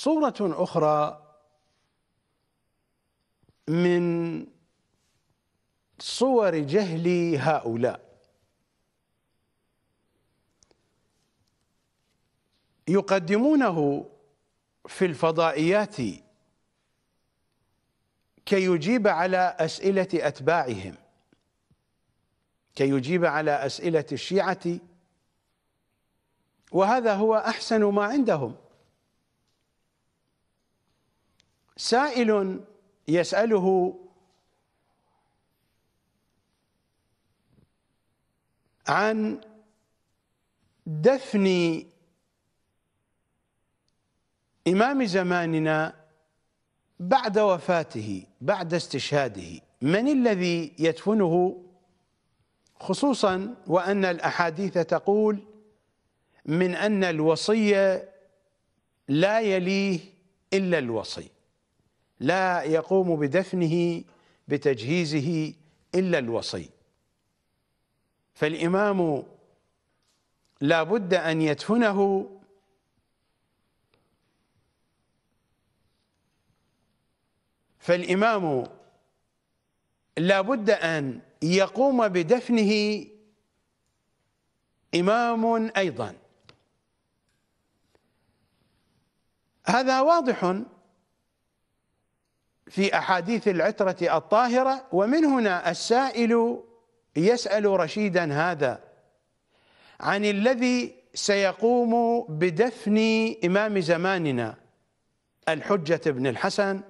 صورة أخرى من صور جهل هؤلاء يقدمونه في الفضائيات كي يجيب على أسئلة أتباعهم كي يجيب على أسئلة الشيعة وهذا هو أحسن ما عندهم سائل يسأله عن دفن إمام زماننا بعد وفاته بعد استشهاده من الذي يدفنه خصوصا وأن الأحاديث تقول من أن الوصي لا يليه إلا الوصي لا يقوم بدفنه بتجهيزه إلا الوصي فالإمام لا بد أن يدفنه فالإمام لا بد أن يقوم بدفنه إمام أيضا هذا واضح في أحاديث العترة الطاهرة ومن هنا السائل يسأل رشيدا هذا عن الذي سيقوم بدفن إمام زماننا الحجة بن الحسن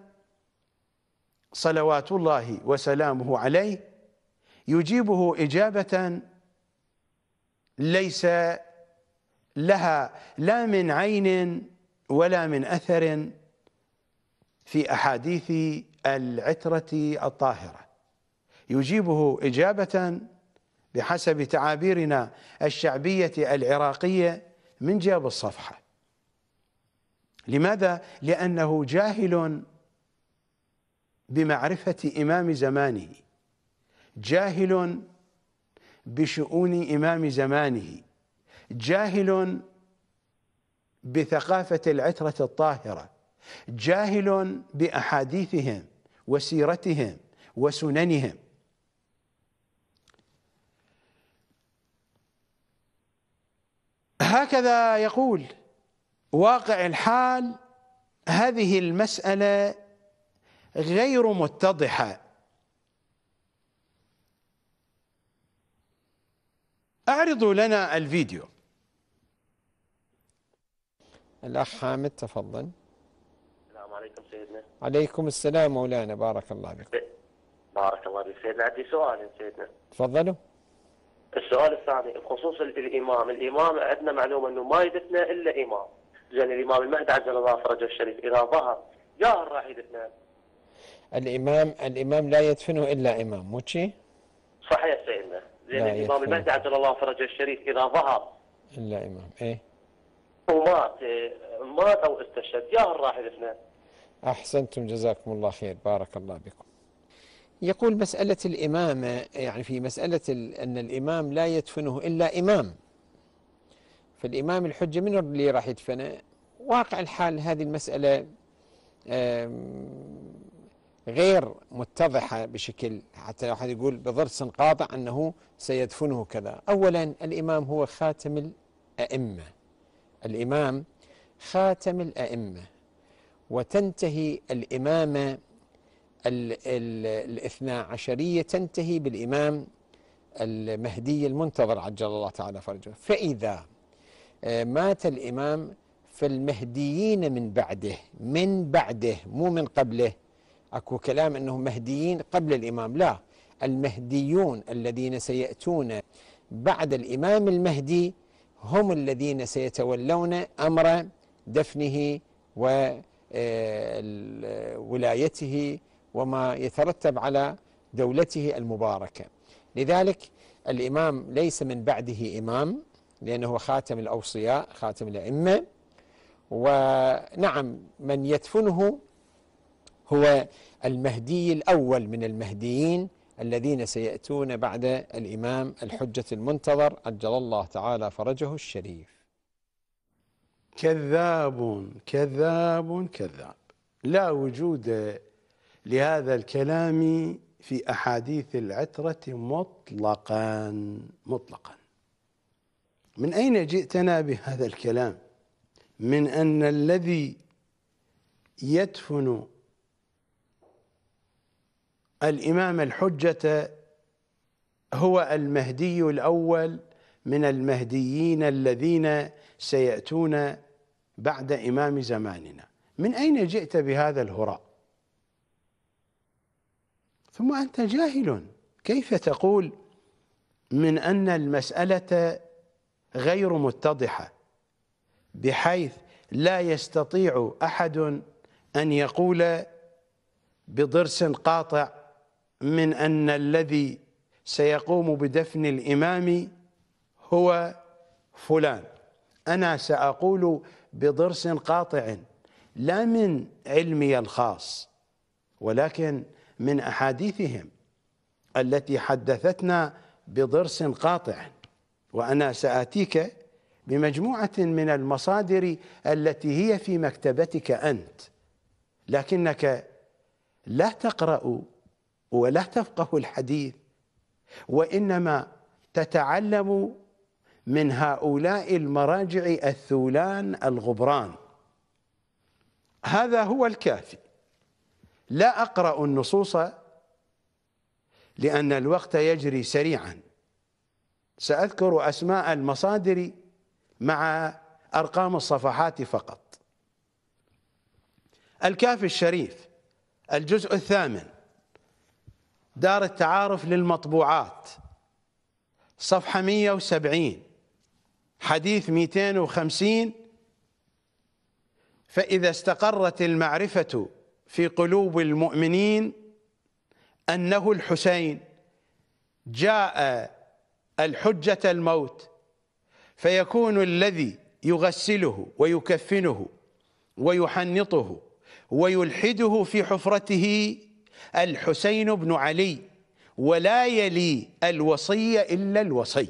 صلوات الله وسلامه عليه يجيبه إجابة ليس لها لا من عين ولا من أثر في أحاديث العترة الطاهرة يجيبه إجابة بحسب تعابيرنا الشعبية العراقية من جاب الصفحة لماذا؟ لأنه جاهل بمعرفة إمام زمانه جاهل بشؤون إمام زمانه جاهل بثقافة العترة الطاهرة جاهل باحاديثهم وسيرتهم وسننهم هكذا يقول واقع الحال هذه المساله غير متضحه اعرضوا لنا الفيديو الاخ حامد تفضل عليكم سيدنا عليكم السلام مولانا بارك الله بك بارك الله بك سيدنا عندي سؤال سيدنا تفضلوا السؤال الثاني بخصوص الامام، الامام عندنا معلومه انه ما يدفنا الا امام، زين الامام المهدي عجل الله فرجه الشريف اذا ظهر جاهر راح يدفنا الامام الامام لا يدفنه الا امام مو شي؟ صحيح سيدنا، زين الامام المهدي عجل الله فرجه الشريف اذا ظهر الا امام ايه ومات إيه، مات او استشهد جاهر راح يدفنه أحسنتم جزاكم الله خير بارك الله بكم يقول مسألة الإمامة يعني في مسألة أن الإمام لا يدفنه إلا إمام فالإمام الحجة من اللي راح يدفنه واقع الحال هذه المسألة غير متضحة بشكل حتى لو أحد يقول بضرس قاطع أنه سيدفنه كذا أولا الإمام هو خاتم الأئمة الإمام خاتم الأئمة وتنتهي الإمامة الاثنا عشرية تنتهي بالإمام المهدي المنتظر عجل الله تعالى فرجه فإذا آه، مات الإمام فالمهديين من بعده من بعده مو من قبله اكو كلام انهم مهديين قبل الامام لا المهديون الذين سياتون بعد الامام المهدي هم الذين سيتولون امر دفنه و آه، ولايته وما يترتب على دولته المباركة لذلك الإمام ليس من بعده إمام لأنه خاتم الأوصياء خاتم الأئمة ونعم من يدفنه هو المهدي الأول من المهديين الذين سيأتون بعد الإمام الحجة المنتظر أجل الله تعالى فرجه الشريف كذاب كذاب كذاب لا وجود لهذا الكلام في أحاديث العترة مطلقا مطلقا من أين جئتنا بهذا الكلام من أن الذي يدفن الإمام الحجة هو المهدي الأول من المهديين الذين سيأتون بعد إمام زماننا من أين جئت بهذا الهراء ثم أنت جاهل كيف تقول من أن المسألة غير متضحة بحيث لا يستطيع أحد أن يقول بضرس قاطع من أن الذي سيقوم بدفن الإمام هو فلان أنا سأقول بضرس قاطع لا من علمي الخاص ولكن من احاديثهم التي حدثتنا بضرس قاطع وانا ساتيك بمجموعه من المصادر التي هي في مكتبتك انت لكنك لا تقرا ولا تفقه الحديث وانما تتعلم من هؤلاء المراجع الثولان الغبران هذا هو الكافي لا أقرأ النصوص لأن الوقت يجري سريعا سأذكر أسماء المصادر مع أرقام الصفحات فقط الكافي الشريف الجزء الثامن دار التعارف للمطبوعات صفحة 170 حديث 250 فإذا استقرت المعرفة في قلوب المؤمنين أنه الحسين جاء الحجة الموت فيكون الذي يغسله ويكفنه ويحنطه ويلحده في حفرته الحسين بن علي ولا يلي الوصي إلا الوصي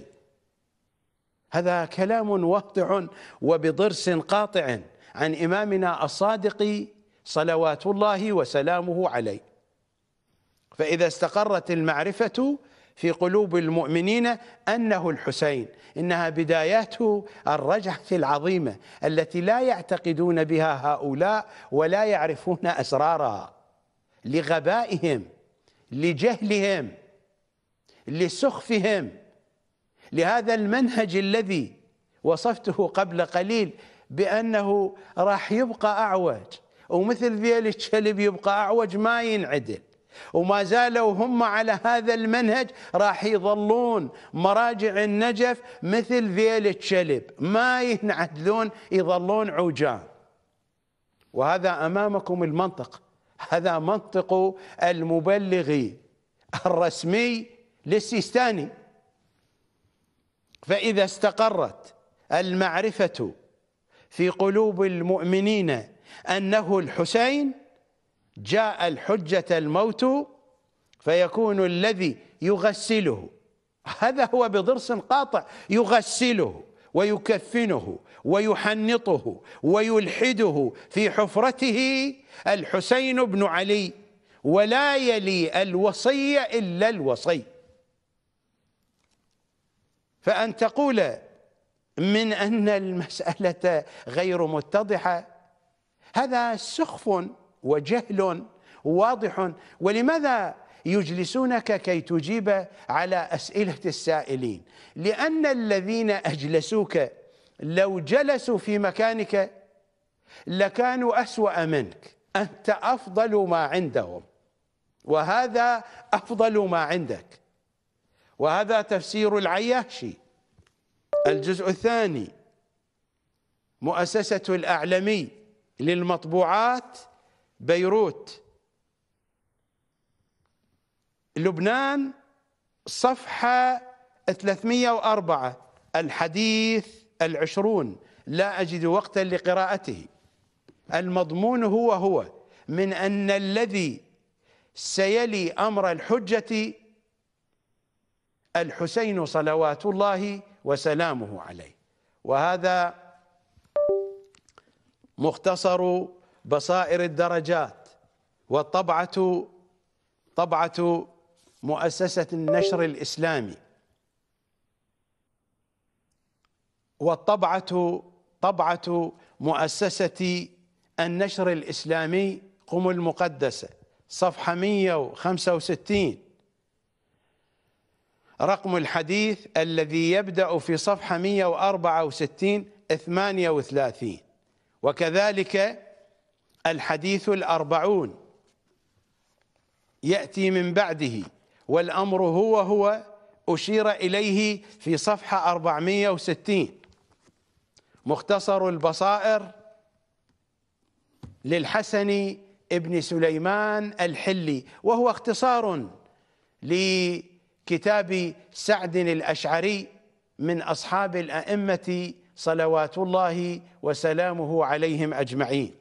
هذا كلام واضح وبضرس قاطع عن إمامنا الصادق صلوات الله وسلامه عليه فإذا استقرت المعرفة في قلوب المؤمنين أنه الحسين إنها بدايات الرجعة العظيمة التي لا يعتقدون بها هؤلاء ولا يعرفون أسرارها لغبائهم لجهلهم لسخفهم لهذا المنهج الذي وصفته قبل قليل بأنه راح يبقى أعوج ومثل ذيل الكلب يبقى أعوج ما ينعدل وما زالوا هم على هذا المنهج راح يظلون مراجع النجف مثل ذيل الكلب ما ينعدلون يظلون عوجان وهذا أمامكم المنطق هذا منطق المبلغ الرسمي للسيستاني فإذا استقرت المعرفة في قلوب المؤمنين أنه الحسين جاء الحجة الموت فيكون الذي يغسله هذا هو بضرس قاطع يغسله ويكفنه ويحنطه ويلحده في حفرته الحسين بن علي ولا يلي الوصي إلا الوصي فأن تقول من أن المسألة غير متضحة هذا سخف وجهل واضح ولماذا يجلسونك كي تجيب على أسئلة السائلين لأن الذين أجلسوك لو جلسوا في مكانك لكانوا أسوأ منك أنت أفضل ما عندهم وهذا أفضل ما عندك وهذا تفسير العياشي الجزء الثاني مؤسسة الأعلمي للمطبوعات بيروت لبنان صفحة 304 الحديث العشرون لا أجد وقتا لقراءته المضمون هو هو من أن الذي سيلي أمر الحجة الحسين صلوات الله وسلامه عليه وهذا مختصر بصائر الدرجات والطبعة طبعة مؤسسة النشر الإسلامي والطبعة طبعة مؤسسة النشر الإسلامي قم المقدسة صفحة 165 رقم الحديث الذي يبدأ في صفحة 164 38 وكذلك الحديث الأربعون يأتي من بعده والأمر هو هو أشير إليه في صفحة 460 مختصر البصائر للحسن ابن سليمان الحلي وهو اختصار للحسن كتاب سعد الاشعري من اصحاب الائمه صلوات الله وسلامه عليهم اجمعين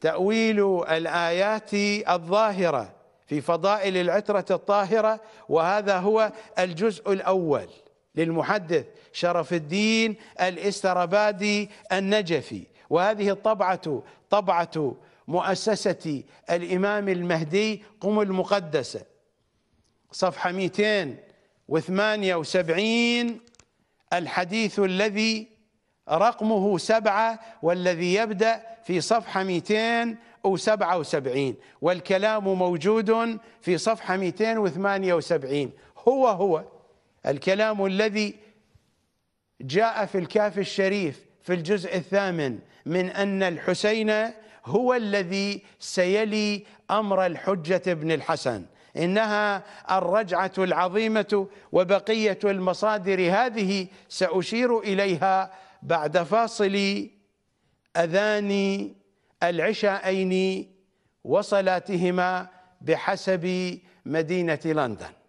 تاويل الايات الظاهره في فضائل العتره الطاهره وهذا هو الجزء الاول للمحدث شرف الدين الاستربادي النجفي وهذه الطبعه طبعه مؤسسه الامام المهدي قم المقدسه صفحة 278 الحديث الذي رقمه سبعة والذي يبدأ في صفحة 277 والكلام موجود في صفحة 278 هو هو الكلام الذي جاء في الكاف الشريف في الجزء الثامن من أن الحسين هو الذي سيلي أمر الحجة بن الحسن انها الرجعه العظيمه وبقيه المصادر هذه ساشير اليها بعد فاصل اذان العشاءين وصلاتهما بحسب مدينه لندن